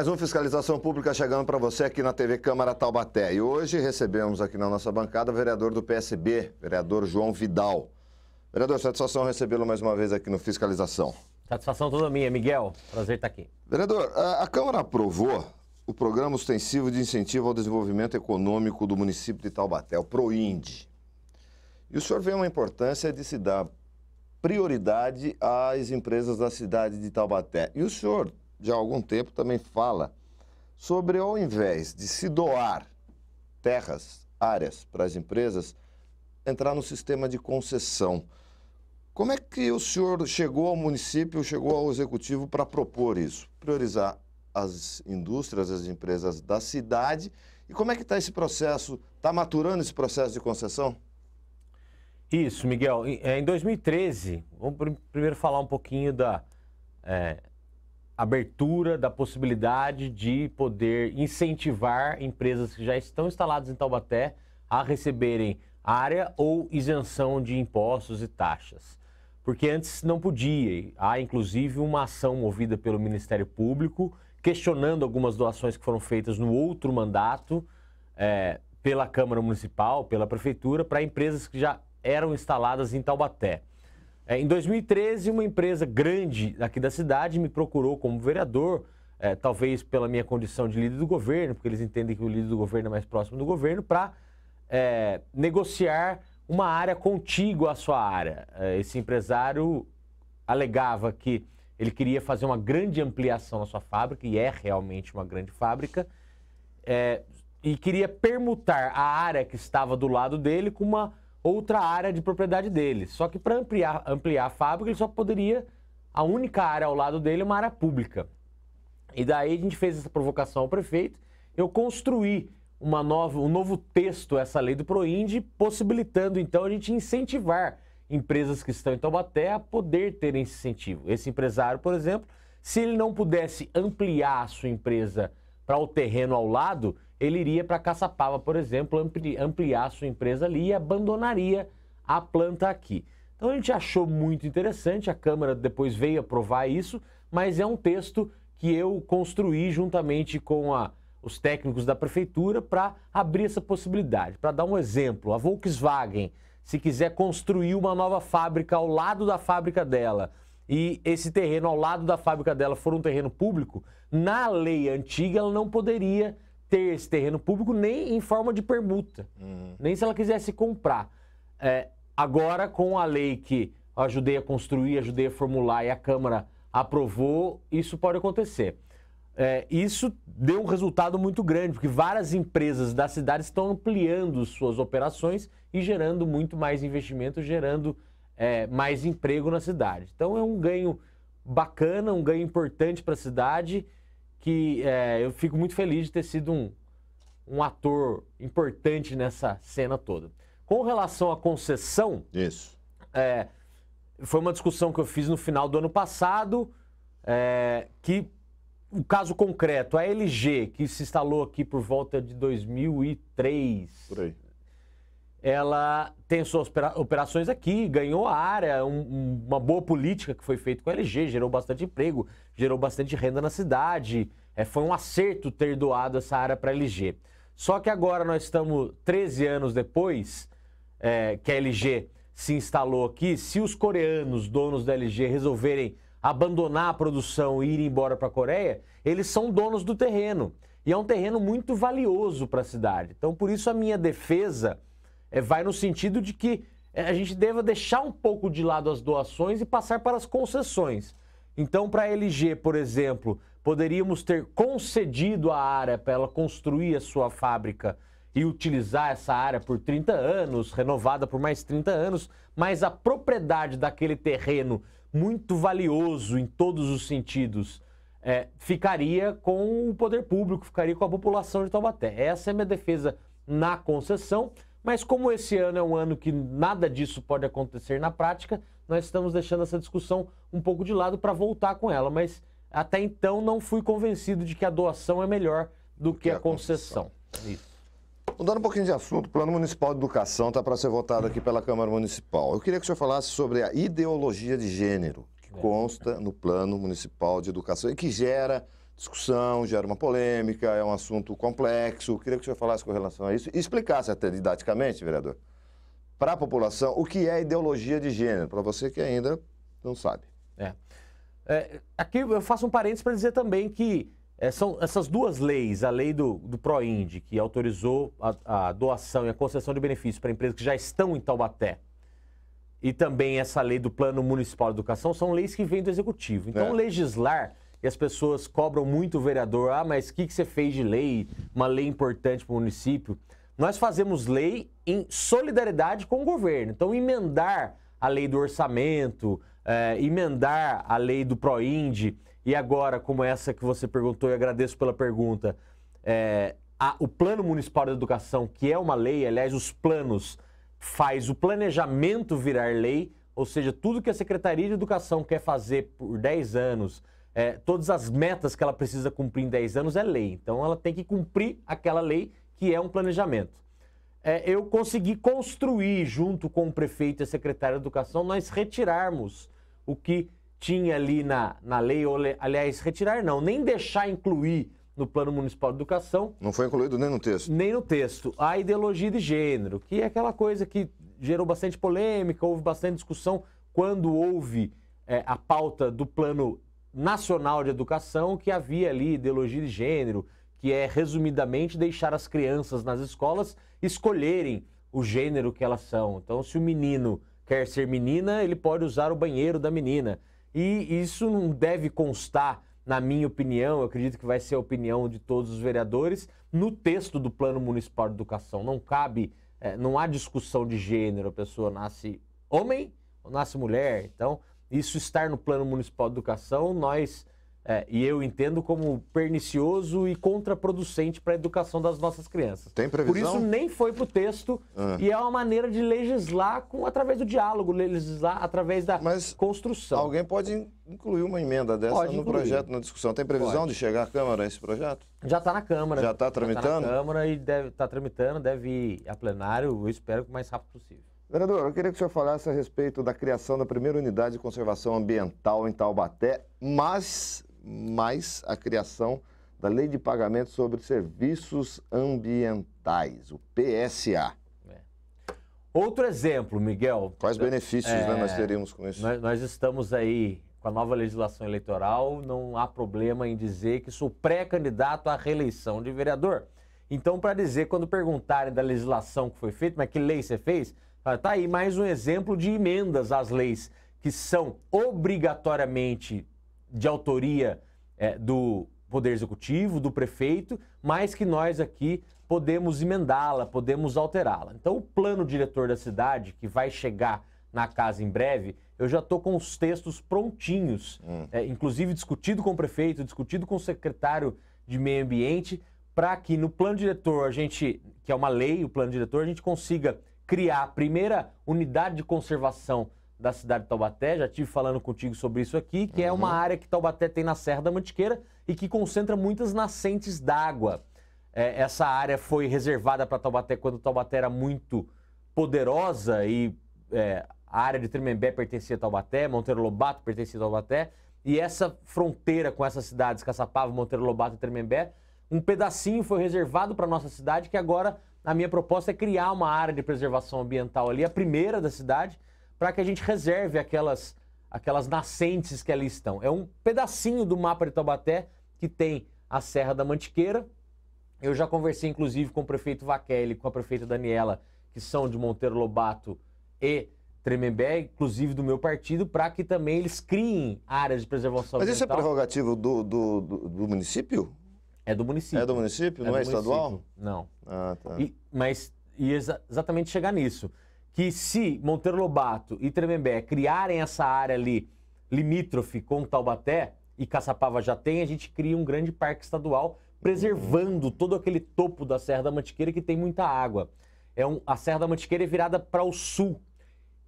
Mais um Fiscalização Pública chegando para você aqui na TV Câmara Taubaté. E hoje recebemos aqui na nossa bancada o vereador do PSB, vereador João Vidal. Vereador, satisfação recebê-lo mais uma vez aqui no Fiscalização. Satisfação toda minha, Miguel. Prazer estar aqui. Vereador, a, a Câmara aprovou o Programa Ostensivo de Incentivo ao Desenvolvimento Econômico do município de Taubaté, o PROINDE. E o senhor vê uma importância de se dar prioridade às empresas da cidade de Taubaté. E o senhor de algum tempo também fala sobre, ao invés de se doar terras, áreas para as empresas, entrar no sistema de concessão. Como é que o senhor chegou ao município, chegou ao executivo para propor isso? Priorizar as indústrias, as empresas da cidade. E como é que está esse processo? Está maturando esse processo de concessão? Isso, Miguel. Em 2013, é, vamos primeiro falar um pouquinho da, é, abertura da possibilidade de poder incentivar empresas que já estão instaladas em Taubaté a receberem área ou isenção de impostos e taxas. Porque antes não podia. Há inclusive uma ação movida pelo Ministério Público questionando algumas doações que foram feitas no outro mandato é, pela Câmara Municipal, pela Prefeitura, para empresas que já eram instaladas em Taubaté. É, em 2013, uma empresa grande aqui da cidade me procurou como vereador, é, talvez pela minha condição de líder do governo, porque eles entendem que o líder do governo é mais próximo do governo, para é, negociar uma área contígua à sua área. É, esse empresário alegava que ele queria fazer uma grande ampliação na sua fábrica, e é realmente uma grande fábrica, é, e queria permutar a área que estava do lado dele com uma outra área de propriedade dele. Só que para ampliar, ampliar a fábrica, ele só poderia. A única área ao lado dele é uma área pública. E daí a gente fez essa provocação ao prefeito. Eu construí uma nova, um novo texto, essa lei do Proindy, possibilitando então a gente incentivar empresas que estão em Taubaté a poder ter esse incentivo. Esse empresário, por exemplo, se ele não pudesse ampliar a sua empresa para o terreno ao lado, ele iria para Caçapava, por exemplo, ampli, ampliar a sua empresa ali e abandonaria a planta aqui. Então a gente achou muito interessante, a Câmara depois veio aprovar isso, mas é um texto que eu construí juntamente com a, os técnicos da prefeitura para abrir essa possibilidade. Para dar um exemplo, a Volkswagen, se quiser construir uma nova fábrica ao lado da fábrica dela e esse terreno ao lado da fábrica dela for um terreno público, na lei antiga ela não poderia ter esse terreno público nem em forma de permuta, uhum. nem se ela quisesse comprar. É, agora, com a lei que ajudei a construir, ajudei a formular e a Câmara aprovou, isso pode acontecer. É, isso deu um resultado muito grande, porque várias empresas da cidade estão ampliando suas operações e gerando muito mais investimento, gerando é, mais emprego na cidade. Então é um ganho bacana, um ganho importante para a cidade que é, eu fico muito feliz de ter sido um, um ator importante nessa cena toda. Com relação à concessão, isso é, foi uma discussão que eu fiz no final do ano passado, é, que o caso concreto, a LG, que se instalou aqui por volta de 2003, por aí ela tem suas operações aqui, ganhou a área, um, uma boa política que foi feita com a LG, gerou bastante emprego, gerou bastante renda na cidade. É, foi um acerto ter doado essa área para a LG. Só que agora nós estamos 13 anos depois é, que a LG se instalou aqui. Se os coreanos, donos da LG, resolverem abandonar a produção e ir embora para a Coreia, eles são donos do terreno. E é um terreno muito valioso para a cidade. Então, por isso, a minha defesa é, vai no sentido de que é, a gente deva deixar um pouco de lado as doações e passar para as concessões. Então, para a LG, por exemplo, poderíamos ter concedido a área para ela construir a sua fábrica e utilizar essa área por 30 anos, renovada por mais 30 anos, mas a propriedade daquele terreno muito valioso em todos os sentidos é, ficaria com o poder público, ficaria com a população de Taubaté. Essa é a minha defesa na concessão. Mas como esse ano é um ano que nada disso pode acontecer na prática, nós estamos deixando essa discussão um pouco de lado para voltar com ela. Mas até então não fui convencido de que a doação é melhor do que, que a, concessão. concessão. Isso. Mudando um pouquinho de assunto, o Plano Municipal de Educação está para ser votado aqui pela Câmara Municipal. Eu queria que o senhor falasse sobre a ideologia de gênero que é. consta no Plano Municipal de Educação e que gera discussão, gera uma polêmica, é um assunto complexo. Queria que o senhor falasse com relação a isso e explicasse até didaticamente, vereador, para a população o que é ideologia de gênero, para você que ainda não sabe. É. é aqui eu faço um parênteses para dizer também que é, são essas duas leis, a lei do, do PROIND, que autorizou a, a doação e a concessão de benefícios para empresas que já estão em Taubaté, e também essa lei do Plano Municipal de Educação, são leis que vêm do Executivo. Então, é. legislar e as pessoas cobram muito o vereador. Ah, mas o que, que você fez de lei? Uma lei importante para o município. Nós fazemos lei em solidariedade com o governo. Então, emendar a lei do orçamento, eh, emendar a lei do ProInd, e agora, como essa que você perguntou, e agradeço pela pergunta, eh, a, o Plano Municipal de Educação, que é uma lei, aliás, os planos, faz o planejamento virar lei, ou seja, tudo que a Secretaria de Educação quer fazer por 10 anos, é, todas as metas que ela precisa cumprir em 10 anos é lei. Então ela tem que cumprir aquela lei que é um planejamento. É, eu consegui construir, junto com o prefeito e a secretária de Educação, nós retirarmos o que tinha ali na, na lei, ou, aliás, retirar não, nem deixar incluir no Plano Municipal de Educação. Não foi incluído nem no texto? Nem no texto. A ideologia de gênero, que é aquela coisa que gerou bastante polêmica, houve bastante discussão quando houve é, a pauta do plano Nacional de Educação que havia ali ideologia de gênero, que é resumidamente deixar as crianças nas escolas escolherem o gênero que elas são. Então, se o menino quer ser menina, ele pode usar o banheiro da menina. E isso não deve constar, na minha opinião, acredito que vai ser a opinião de todos os vereadores, no texto do Plano Municipal de Educação. Não cabe, eh, não há discussão de gênero, a pessoa nasce homem ou nasce mulher. Então, isso estar no plano municipal de educação, nós, é, e eu entendo como pernicioso e contraproducente para a educação das nossas crianças. Tem previsão? Por isso nem foi para o texto ah. e é uma maneira de legislar com, através do diálogo, legislar através da Mas construção. Alguém pode incluir uma emenda dessa pode no incluir. projeto, na discussão. Tem previsão pode. de chegar à Câmara esse projeto? Já está na Câmara. Já está tá tramitando? Já está na Câmara e deve estar tá tramitando, deve ir a plenário, eu espero que o mais rápido possível. Vereador, eu queria que o senhor falasse a respeito da criação da primeira unidade de conservação ambiental em Taubaté, mas, mas a criação da Lei de Pagamento sobre Serviços Ambientais, o PSA. É. Outro exemplo, Miguel. Quais benefícios é, né, nós é, teríamos com isso? Nós, nós, estamos aí com a nova legislação eleitoral, não há problema em dizer que sou pré-candidato à reeleição de vereador. Então, para dizer, quando perguntarem da legislação que foi feita, mas que lei você fez, ah, tá aí mais um exemplo de emendas às leis que são obrigatoriamente de autoria é, do Poder Executivo, do prefeito, mas que nós aqui podemos emendá-la, podemos alterá-la. Então, o plano diretor da cidade, que vai chegar na casa em breve, eu já estou com os textos prontinhos, hum. é, inclusive discutido com o prefeito, discutido com o secretário de Meio Ambiente, para que no plano diretor a gente, que é uma lei, o plano diretor, a gente consiga criar a primeira unidade de conservação da cidade de Taubaté, já tive falando contigo sobre isso aqui, que uhum. é uma uhum. área que Taubaté tem na Serra da Mantiqueira e que concentra muitas nascentes d'água. É, essa área foi reservada para Taubaté quando Taubaté era muito poderosa e é, a área de Tremembé pertencia a Taubaté, Monteiro Lobato pertencia a Taubaté, e essa fronteira com essas cidades, Caçapava, Monteiro Lobato e Tremembé, um pedacinho foi reservado para nossa cidade que agora a minha proposta é criar uma área de preservação ambiental ali, a primeira da cidade, para que a gente reserve aquelas, aquelas nascentes que ali estão. É um pedacinho do mapa de Taubaté que tem a Serra da Mantiqueira. Eu já conversei, inclusive, com o prefeito Vaquelli, com a prefeita Daniela, que são de Monteiro Lobato e Tremembé, inclusive do meu partido, para que também eles criem áreas de preservação Mas ambiental. Mas isso é prerrogativo do, do, do, do município? É do município. É do município? É Não é, estadual? Não. Ah, tá. E, mas e exa exatamente chegar nisso. Que se Monteiro Lobato e Tremembé criarem essa área ali limítrofe com Taubaté, e Caçapava já tem, a gente cria um grande parque estadual preservando uhum. todo aquele topo da Serra da Mantiqueira que tem muita água. É um, a Serra da Mantiqueira é virada para o sul.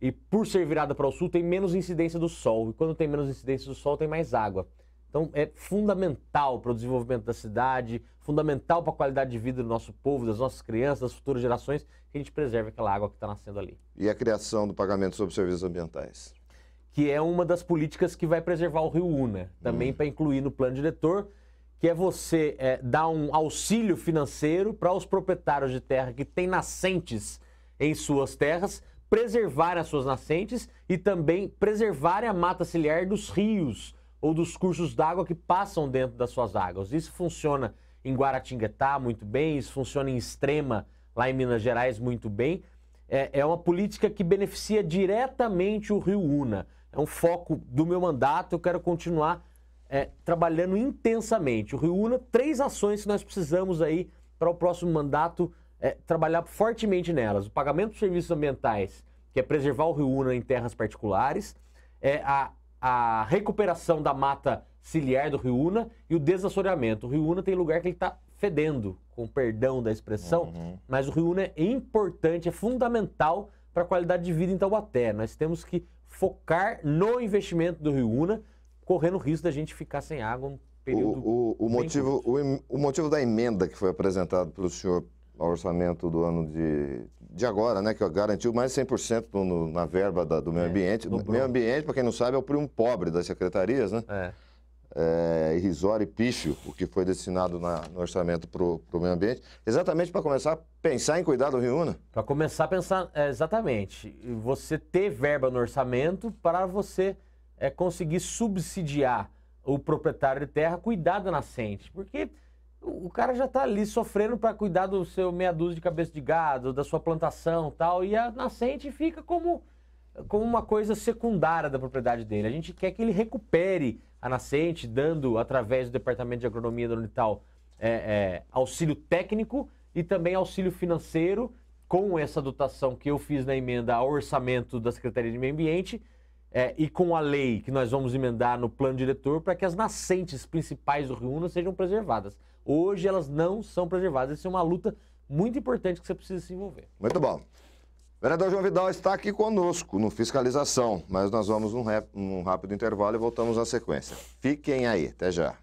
E por ser virada para o sul, tem menos incidência do sol. E quando tem menos incidência do sol, tem mais água. Então é fundamental para o desenvolvimento da cidade, fundamental para a qualidade de vida do nosso povo, das nossas crianças, das futuras gerações, que a gente preserve aquela água que está nascendo ali. E a criação do pagamento sobre serviços ambientais? Que é uma das políticas que vai preservar o Rio Una, né? também hum. para incluir no plano diretor, que é você é, dar um auxílio financeiro para os proprietários de terra que têm nascentes em suas terras, preservarem as suas nascentes e também preservarem a mata ciliar dos rios ou dos cursos d'água que passam dentro das suas águas. Isso funciona em Guaratinguetá muito bem, isso funciona em Extrema, lá em Minas Gerais, muito bem. É, é uma política que beneficia diretamente o Rio Una. É um foco do meu mandato, eu quero continuar é, trabalhando intensamente. O Rio Una, três ações que nós precisamos aí para o próximo mandato é, trabalhar fortemente nelas. O pagamento de serviços ambientais, que é preservar o Rio Una em terras particulares, é a a recuperação da mata ciliar do Rio Una e o desassoreamento. O Rio Una tem lugar que ele está fedendo, com perdão da expressão, uhum. mas o Rio Una é importante, é fundamental para a qualidade de vida em Taubaté. Nós temos que focar no investimento do Rio Una, correndo o risco da gente ficar sem água um período. O, o, o motivo, o, o motivo da emenda que foi apresentada pelo senhor ao orçamento do ano de de agora, né, que garantiu mais de 100% no, na verba da, do meio é, ambiente. Do meio ambiente, para quem não sabe, é o primo pobre das secretarias, né? É. É, irrisório e pífio o que foi destinado na, no orçamento para o meio ambiente, exatamente para começar a pensar em cuidar do Rio Una. Para começar a pensar, é, exatamente, você ter verba no orçamento para você é, conseguir subsidiar o proprietário de terra cuidar da nascente, porque o cara já está ali sofrendo para cuidar do seu meia dúzia de cabeça de gado, da sua plantação tal, e a nascente fica como, como uma coisa secundária da propriedade dele. A gente quer que ele recupere a nascente, dando, através do Departamento de Agronomia da Unital, é, é, auxílio técnico e também auxílio financeiro, com essa dotação que eu fiz na emenda ao orçamento da Secretaria de Meio Ambiente, é, e com a lei que nós vamos emendar no plano diretor para que as nascentes principais do Rio Una sejam preservadas. Hoje elas não são preservadas. essa é uma luta muito importante que você precisa se envolver. Muito bom. O vereador João Vidal está aqui conosco no Fiscalização, mas nós vamos num, rap, num rápido intervalo e voltamos à sequência. Fiquem aí, até já.